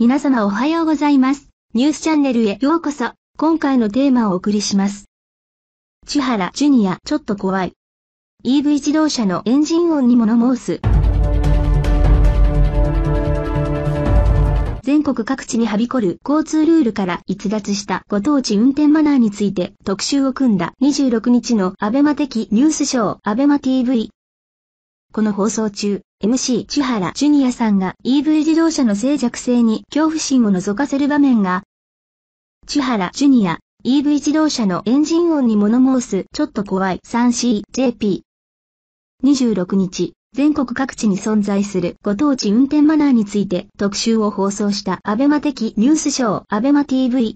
皆様おはようございます。ニュースチャンネルへようこそ。今回のテーマをお送りします。千原ジュニアちょっと怖い。EV 自動車のエンジン音に物申す。全国各地にはびこる交通ルールから逸脱したご当地運転マナーについて特集を組んだ26日のアベマ的ニュースショーアベマ TV この放送中、MC 千原ジュニアさんが EV 自動車の静寂性に恐怖心を覗かせる場面が、千原ジュニア、EV 自動車のエンジン音に物申すちょっと怖い 3CJP。26日、全国各地に存在するご当地運転マナーについて特集を放送したアベマ的ニュースショーアベマ TV。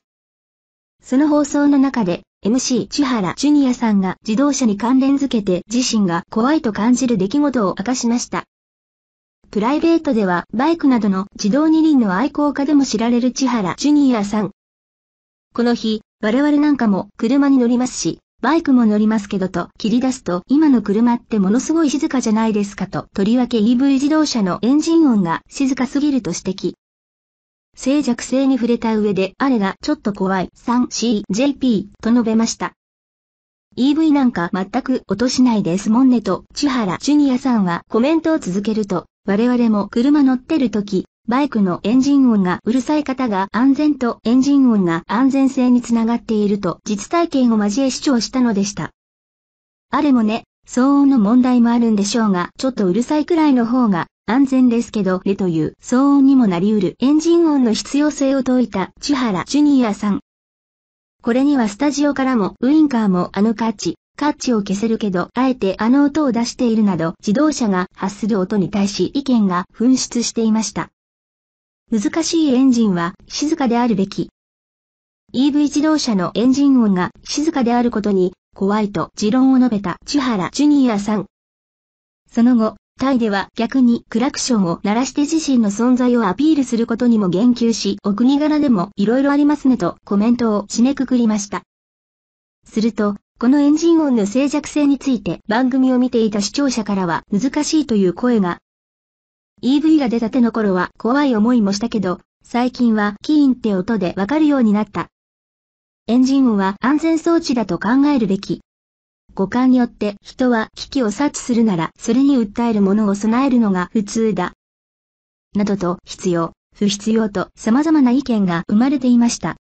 その放送の中で MC 千原ジュニアさんが自動車に関連づけて自身が怖いと感じる出来事を明かしました。プライベートではバイクなどの自動二輪の愛好家でも知られる千原ジュニアさん。この日、我々なんかも車に乗りますし、バイクも乗りますけどと切り出すと今の車ってものすごい静かじゃないですかととりわけ EV 自動車のエンジン音が静かすぎると指摘。静寂性に触れた上であれがちょっと怖い 3CJP と述べました。EV なんか全く落としないですもんねと千原ジュニアさんはコメントを続けると、我々も車乗ってる時、バイクのエンジン音がうるさい方が安全とエンジン音が安全性につながっていると実体験を交え主張したのでした。あれもね、騒音の問題もあるんでしょうが、ちょっとうるさいくらいの方が安全ですけどねという騒音にもなりうるエンジン音の必要性を説いた千原ジュニアさん。これにはスタジオからもウインカーもあのカッチ、カッチを消せるけどあえてあの音を出しているなど自動車が発する音に対し意見が噴出していました。難しいエンジンは静かであるべき。EV 自動車のエンジン音が静かであることに怖いと持論を述べた千原ジュニアさん。その後、タイでは逆にクラクションを鳴らして自身の存在をアピールすることにも言及し、お国柄でも色々ありますねとコメントを締めくくりました。すると、このエンジン音の静寂性について番組を見ていた視聴者からは難しいという声が。EV が出たての頃は怖い思いもしたけど、最近はキーンって音でわかるようになった。エンジン音は安全装置だと考えるべき。五感によって人は危機を察知するならそれに訴えるものを備えるのが普通だ。などと必要、不必要と様々な意見が生まれていました。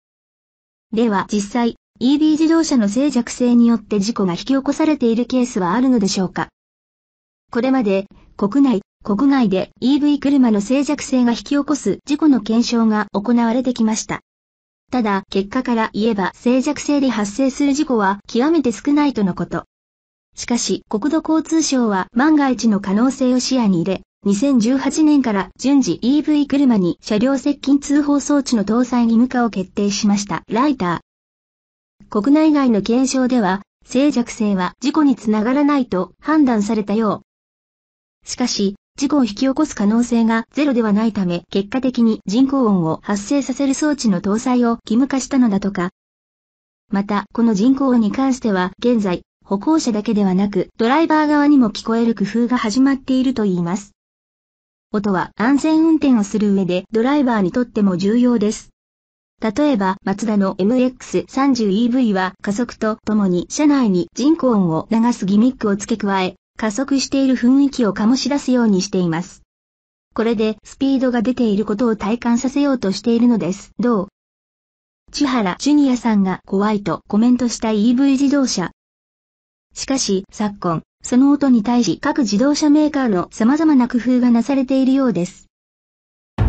では実際、EV 自動車の静寂性によって事故が引き起こされているケースはあるのでしょうかこれまで国内、国外で EV 車の静寂性が引き起こす事故の検証が行われてきました。ただ、結果から言えば静寂性で発生する事故は極めて少ないとのこと。しかし、国土交通省は万が一の可能性を視野に入れ、2018年から順次 EV 車に車両接近通報装置の搭載義務化を決定しました。ライター。国内外の検証では、静寂性は事故につながらないと判断されたよう。しかし、事故を引き起こす可能性がゼロではないため結果的に人工音を発生させる装置の搭載を義務化したのだとか。また、この人工音に関しては現在、歩行者だけではなくドライバー側にも聞こえる工夫が始まっているといいます。音は安全運転をする上でドライバーにとっても重要です。例えば、マツダの MX30EV は加速とともに車内に人工音を流すギミックを付け加え、加速している雰囲気を醸し出すようにしています。これでスピードが出ていることを体感させようとしているのです。どう千原ジュニアさんが怖いとコメントした EV 自動車。しかし、昨今、その音に対し各自動車メーカーの様々な工夫がなされているようです。今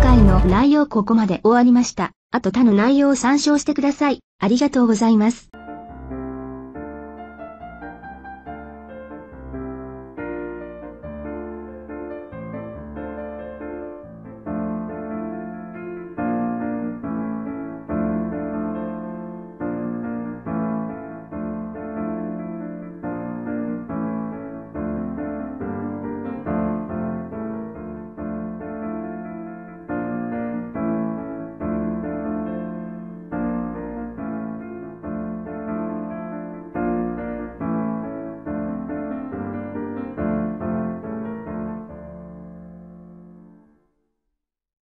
回の内容ここまで終わりました。あと他の内容を参照してください。ありがとうございます。